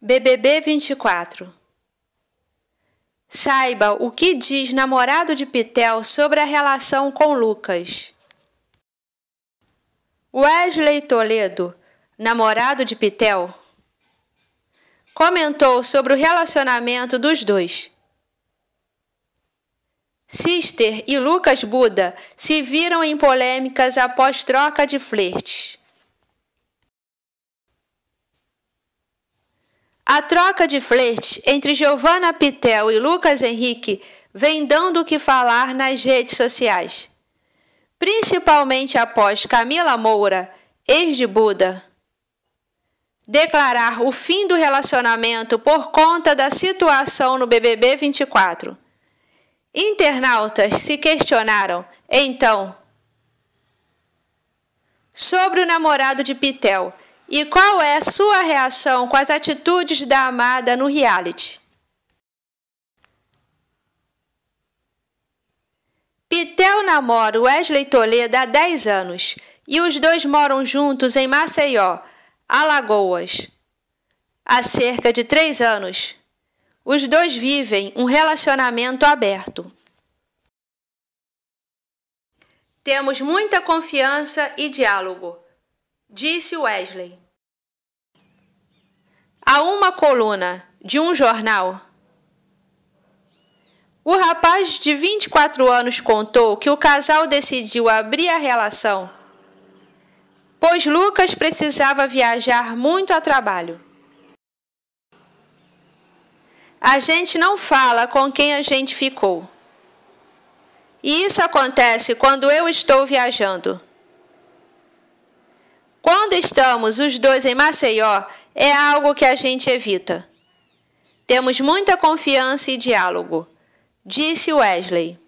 BBB 24 Saiba o que diz namorado de Pitel sobre a relação com Lucas. Wesley Toledo, namorado de Pitel, comentou sobre o relacionamento dos dois. Sister e Lucas Buda se viram em polêmicas após troca de flertes. A troca de flerte entre Giovanna Pitel e Lucas Henrique vem dando o que falar nas redes sociais. Principalmente após Camila Moura, ex de Buda, declarar o fim do relacionamento por conta da situação no BBB 24. Internautas se questionaram, então, sobre o namorado de Pitel e qual é a sua reação com as atitudes da amada no reality? Pitel namora Wesley Toledo há 10 anos e os dois moram juntos em Maceió, Alagoas. Há cerca de 3 anos. Os dois vivem um relacionamento aberto. Temos muita confiança e diálogo disse Wesley. A uma coluna de um jornal. O rapaz de 24 anos contou que o casal decidiu abrir a relação, pois Lucas precisava viajar muito a trabalho. A gente não fala com quem a gente ficou. E isso acontece quando eu estou viajando. Quando estamos os dois em Maceió, é algo que a gente evita. Temos muita confiança e diálogo, disse Wesley.